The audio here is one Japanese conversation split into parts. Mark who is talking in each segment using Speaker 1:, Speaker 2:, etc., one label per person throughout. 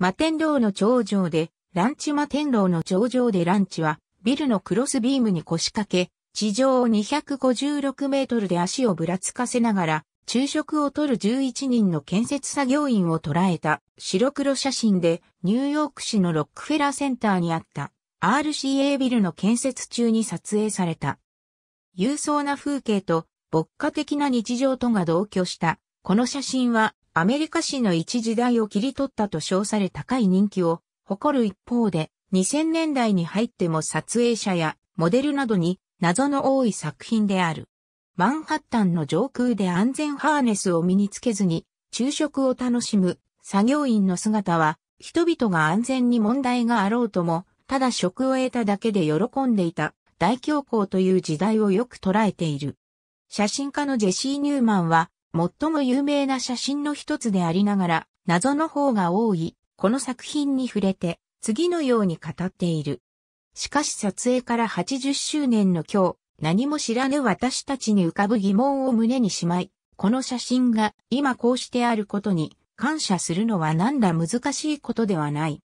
Speaker 1: 摩天楼の頂上で、ランチ摩天楼の頂上でランチは、ビルのクロスビームに腰掛け、地上256メートルで足をぶらつかせながら、昼食をとる11人の建設作業員を捉えた白黒写真でニューヨーク市のロックフェラーセンターにあった RCA ビルの建設中に撮影された。勇壮な風景と牧歌的な日常とが同居したこの写真はアメリカ史の一時代を切り取ったと称され高い人気を誇る一方で、2000年代に入っても撮影者やモデルなどに謎の多い作品である。マンハッタンの上空で安全ハーネスを身につけずに昼食を楽しむ作業員の姿は人々が安全に問題があろうとも、ただ職を得ただけで喜んでいた大恐慌という時代をよく捉えている。写真家のジェシー・ニューマンは最も有名な写真の一つでありながら、謎の方が多い、この作品に触れて、次のように語っている。しかし撮影から80周年の今日、何も知らぬ私たちに浮かぶ疑問を胸にしまい、この写真が今こうしてあることに感謝するのはなんだ難しいことではない。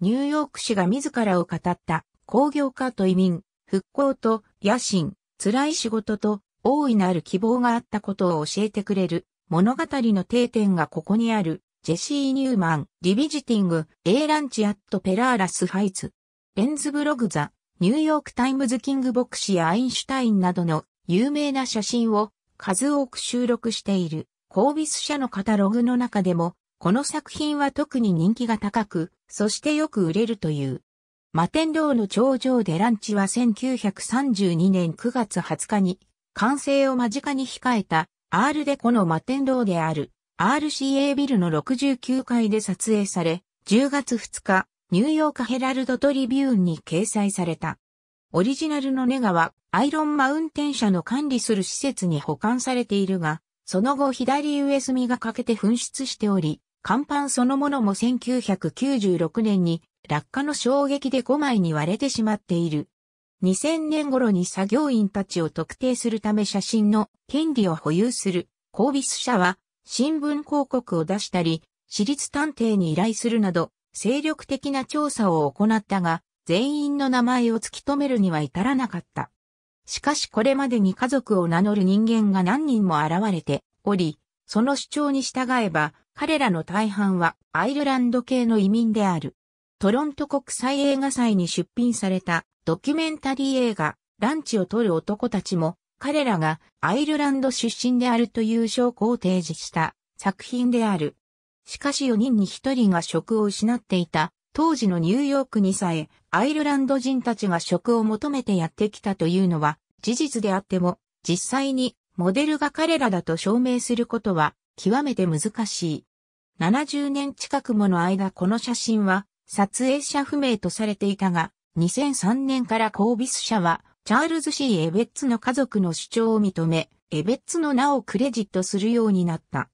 Speaker 1: ニューヨーク市が自らを語った工業化と移民、復興と野心、辛い仕事と大いなる希望があったことを教えてくれる物語の定点がここにある、ジェシー・ニューマン、リビジティング、A ランチアット・ペラーラス・ハイツ。ベンズブログザ、ニューヨークタイムズ・キングボクシやアインシュタインなどの有名な写真を数多く収録している、コービス社のカタログの中でも、この作品は特に人気が高く、そしてよく売れるという。摩天楼の頂上でランチは1932年9月20日に完成を間近に控えたアールデコの摩天楼である RCA ビルの69階で撮影され、10月2日、ニューヨークヘラルドトリビューンに掲載された。オリジナルのネガはアイロンマウンテン社の管理する施設に保管されているが、その後左上隅が欠けて紛失しており、甲板そのものも1996年に落下の衝撃で5枚に割れてしまっている。2000年頃に作業員たちを特定するため写真の権利を保有するコービス社は新聞広告を出したり、私立探偵に依頼するなど、精力的な調査を行ったが、全員の名前を突き止めるには至らなかった。しかしこれまでに家族を名乗る人間が何人も現れており、その主張に従えば、彼らの大半はアイルランド系の移民である。トロント国際映画祭に出品されたドキュメンタリー映画、ランチを取る男たちも、彼らがアイルランド出身であるという証拠を提示した作品である。しかし4人に1人が職を失っていた。当時のニューヨークにさえ、アイルランド人たちが職を求めてやってきたというのは事実であっても、実際にモデルが彼らだと証明することは極めて難しい。70年近くもの間この写真は撮影者不明とされていたが、2003年からコービス社は、チャールズ C・ エベッツの家族の主張を認め、エベッツの名をクレジットするようになった。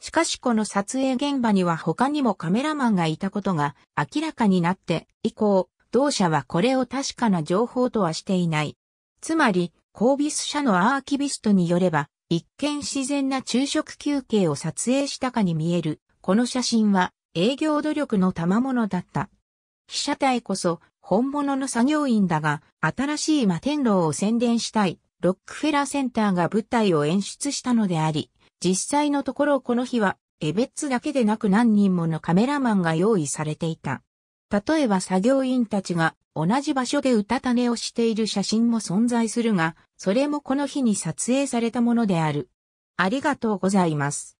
Speaker 1: しかしこの撮影現場には他にもカメラマンがいたことが明らかになって以降、同社はこれを確かな情報とはしていない。つまり、コービス社のアーキビストによれば、一見自然な昼食休憩を撮影したかに見える、この写真は営業努力の賜物だった。被写体こそ本物の作業員だが、新しい摩天楼を宣伝したい、ロックフェラーセンターが舞台を演出したのであり、実際のところこの日は、エベッツだけでなく何人ものカメラマンが用意されていた。例えば作業員たちが同じ場所でうたた寝をしている写真も存在するが、それもこの日に撮影されたものである。ありがとうございます。